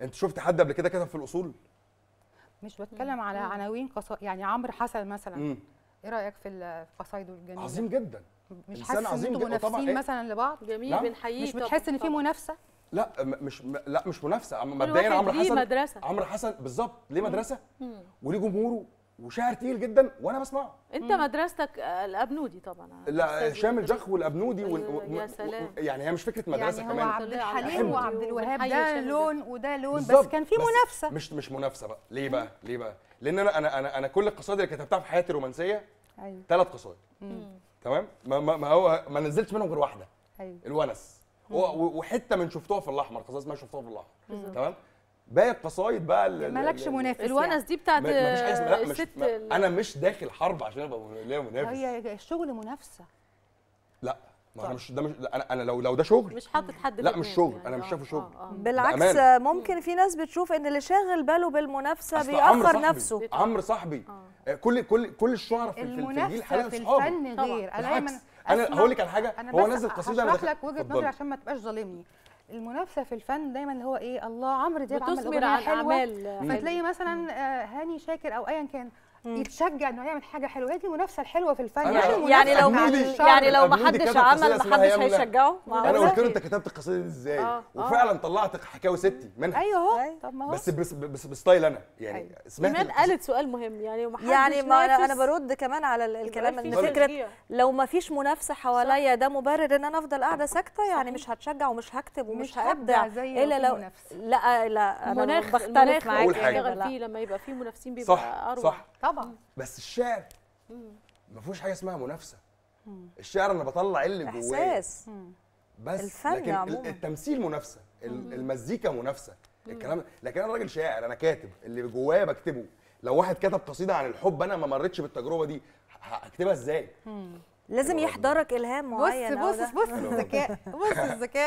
انت شفت حد قبل كده كتب في الاصول مش بتكلم على عناوين قصائد يعني عمرو حسن مثلا مم. ايه رايك في قصايده الجميله عظيم جدا مش حاسس ان انتوا منافسين إيه؟ مثلا لبعض جميل بنحييك مش بتحس ان في منافسه لا مش لا مش منافسه مبدئيا عمرو حسن مدرسه عمرو حسن بالظبط ليه مدرسه وليه جمهوره وشعر تقيل جدا وانا بسمعه انت مم. مدرستك الابنودي طبعا لا هشام الجخ والابنودي أيوة، و... و... يا سلام. يعني هي مش فكره يعني مدرسه يعني هو كمان عبد الحليم وعبد الوهاب ده لون وده لون بس كان في منافسه مش مش منافسه بقى ليه بقى ليه بقى لان انا انا انا, أنا كل القصائد اللي كتبتها في حياتي الرومانسيه ايوه ثلاث قصائد تمام ما, ما, ما هو ما نزلتش منهم غير واحده ايوه الونس وحته من شفتوها في الاحمر قصائد اسمها شفتوها في الاحمر تمام باقي القصايد بقى مالكش منافس يعني. الونس دي بتاعت مفيش مش ما انا مش داخل حرب عشان ابقى ليا منافس هي الشغل منافسه لا ما انا مش ده مش انا انا لو لو ده شغل مش حاطط حد لا مش شغل يعني انا مش شايفه آه، شغل آه آه. بالعكس ممكن في ناس بتشوف ان اللي شاغل باله بالمنافسه بيأخر نفسه عمرو صاحبي آه. آه. كل كل كل الشعر في الجيل حاليا في الفن غير انا دايما انا هقول لك على حاجه هو نزل قصيده انا هشرح لك وجهه نظري عشان ما تبقاش ظالمني المنافسه في الفن دايما اللي هو ايه الله عمرو دياب عمل اغنيه حلوه فتلاقي مثلا آه، هاني شاكر او ايا كان يتشجع انه يعمل حاجه حلوه هي دي المنافسه الحلوه في الفن يعني, يعني لو يعني لو ما حدش عمل ما حدش هيشجعه انا قلت له انت كتبت القصيده دي ازاي آه، آه. وفعلا طلعت حكاوي ستي منها ايوه اهو أيوة. طب ما هو بس بس بستايل انا يعني أيوة. سمعت ايمان قالت سؤال مهم يعني ومحدش يعني ما انا انا برد كمان على الكلام ان فكره لو ما فيش منافسه حواليا ده مبرر ان انا افضل قاعده ساكته يعني مش هتشجع ومش هكتب ومش هبدع الا لو لا لا انا بختلف معاك اول فيه لما يبقى في منافسين بيبقى اروع صح طبعا طبعا بس الشعر ما فيهوش حاجه اسمها منافسه الشعر انا بطلع اللي جوايا احساس بس الفن لكن عموما. التمثيل منافسه المزيكا منافسه الكلام لكن انا راجل شاعر انا كاتب اللي جوايا بكتبه لو واحد كتب قصيده عن الحب انا ما مرتش بالتجربه دي هكتبها ازاي لازم يحضرك الهام معين بص بص بص الذكاء بص الذكاء